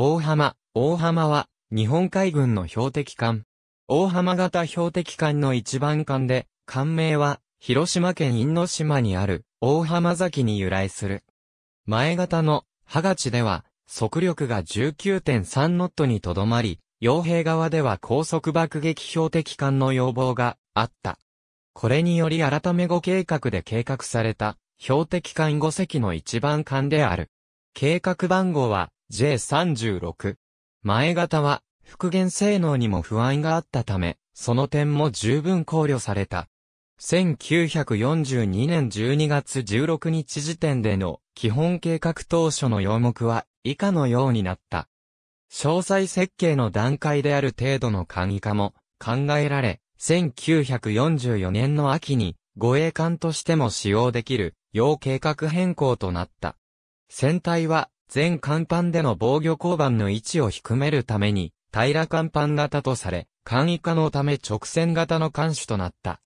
大浜、大浜は、日本海軍の標的艦。大浜型標的艦の一番艦で、艦名は、広島県因島にある、大浜崎に由来する。前型の、ハガチでは、速力が19.3ノットにとどまり、傭兵側では高速爆撃標的艦の要望があった。これにより改め後計画で計画された、標的艦5隻の一番艦である。計画番号は J36。前型は復元性能にも不安があったため、その点も十分考慮された。1942年12月16日時点での基本計画当初の要目は以下のようになった。詳細設計の段階である程度の簡易化も考えられ、1944年の秋に護衛艦としても使用できる要計画変更となった。船体は全甲板での防御交番の位置を低めるために、平甲板型とされ、簡易化のため直線型の艦首となった。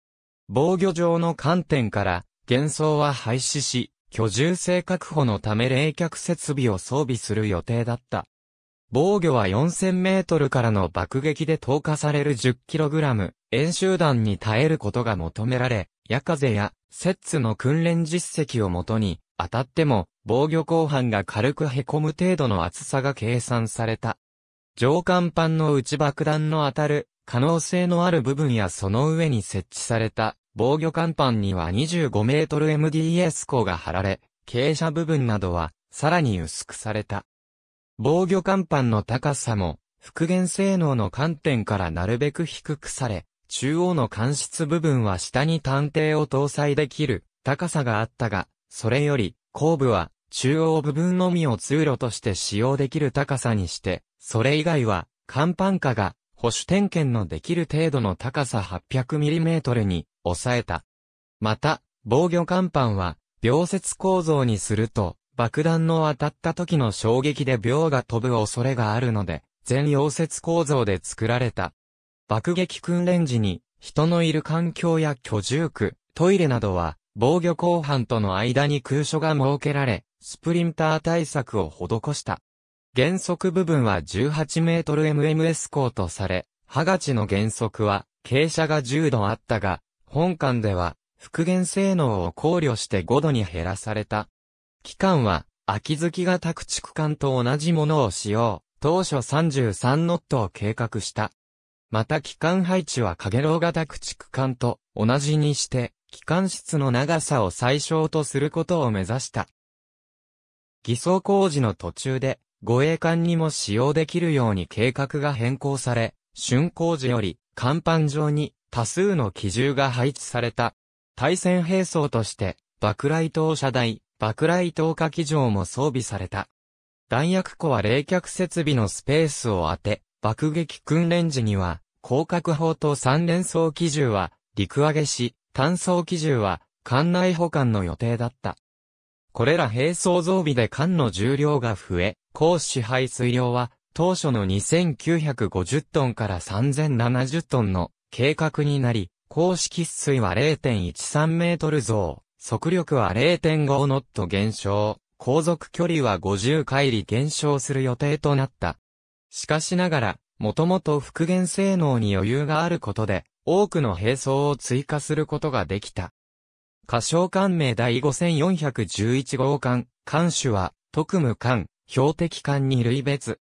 防御上の観点から、幻想は廃止し、居住性確保のため冷却設備を装備する予定だった。防御は4000メートルからの爆撃で投下される 10kg、演習弾に耐えることが求められ、夜風や、摂津の訓練実績をもとに、当たっても、防御鋼板が軽く凹む程度の厚さが計算された。上甲板の内爆弾の当たる可能性のある部分やその上に設置された防御甲板には25メートル MDS 鋼が張られ、傾斜部分などはさらに薄くされた。防御甲板の高さも復元性能の観点からなるべく低くされ、中央の間室部分は下に探偵を搭載できる高さがあったが、それより後部は中央部分のみを通路として使用できる高さにして、それ以外は、甲板下が保守点検のできる程度の高さ 800mm に抑えた。また、防御甲板は、溶接構造にすると、爆弾の当たった時の衝撃で秒が飛ぶ恐れがあるので、全溶接構造で作られた。爆撃訓練時に、人のいる環境や居住区、トイレなどは、防御後半との間に空所が設けられ、スプリンター対策を施した。原則部分は18メートル MMS 高とされ、ハガチの原則は、傾斜が10度あったが、本館では、復元性能を考慮して5度に減らされた。期間は、秋月が駆逐艦と同じものを使用、当初33ノットを計画した。また機関配置は影楼型駆逐艦と同じにして、機関室の長さを最小とすることを目指した。偽装工事の途中で、護衛艦にも使用できるように計画が変更され、竣工時より、甲板上に多数の機銃が配置された。対戦兵装として、爆雷投射台、爆雷投下機場も装備された。弾薬庫は冷却設備のスペースを当て、爆撃訓練時には、広角砲と三連装機銃は陸揚げし、単装機銃は艦内保管の予定だった。これら並走装備で艦の重量が増え、高支配水量は当初の2950トンから3070トンの計画になり、公式水は0.13メートル増、速力は0.5ノット減少、航続距離は50回り減少する予定となった。しかしながら、もともと復元性能に余裕があることで、多くの並走を追加することができた。歌唱官名第5411号館、館主は、特務館、標的館に類別。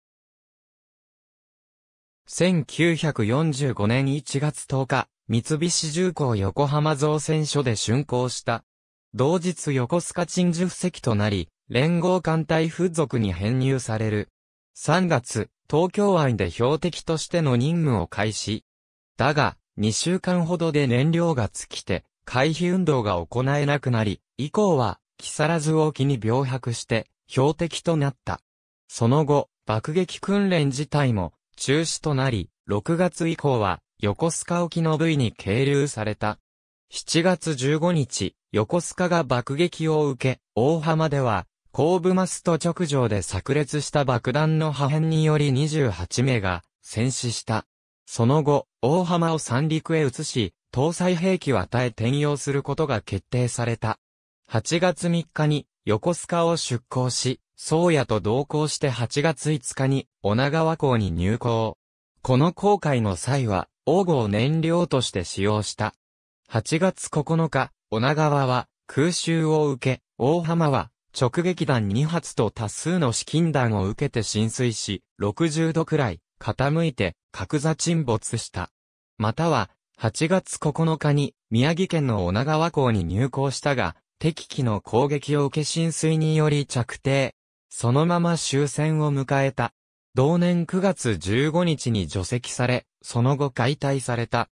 1945年1月10日、三菱重工横浜造船所で竣工した。同日横須賀鎮守布石となり、連合艦隊付属に編入される。3月、東京湾で標的としての任務を開始。だが、2週間ほどで燃料が尽きて、回避運動が行えなくなり、以降は、木更津沖に病迫して、標的となった。その後、爆撃訓練自体も中止となり、6月以降は横須賀沖の部位に係留された。7月15日、横須賀が爆撃を受け、大浜では後部マスト直上で炸裂した爆弾の破片により28名が戦死した。その後、大浜を三陸へ移し、搭載兵器を与え転用することが決定された。8月3日に横須賀を出港し、宗谷と同行して8月5日に女川港に入港。この航海の際は、王号燃料として使用した。8月9日、女川は空襲を受け、大浜は直撃弾2発と多数の資金弾を受けて浸水し、60度くらい傾いて格座沈没した。または、8月9日に宮城県の女川港に入港したが、敵機の攻撃を受け浸水により着底。そのまま終戦を迎えた。同年9月15日に除籍され、その後解体された。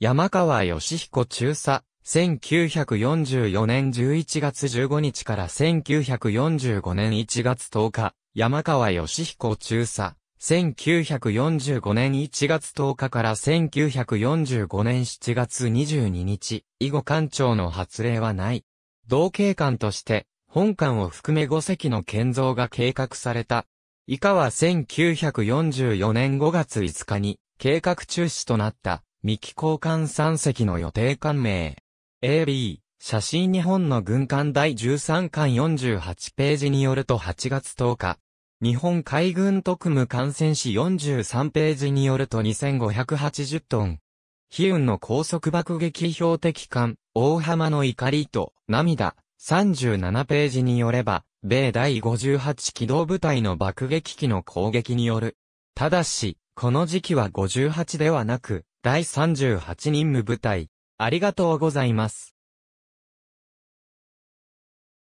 山川義彦中佐1944年11月15日から1945年1月10日、山川義彦中佐。1945年1月10日から1945年7月22日、以後官庁の発令はない。同警官として、本館を含め5隻の建造が計画された。以下は1944年5月5日に計画中止となった、三木交換3隻の予定官名。AB、写真日本の軍艦第13巻48ページによると8月10日、日本海軍特務艦船誌43ページによると2580トン、悲運の高速爆撃標的艦、大浜の怒りと涙、37ページによれば、米第58機動部隊の爆撃機の攻撃による。ただし、この時期は58ではなく、第38任務部隊、ありがとうございます。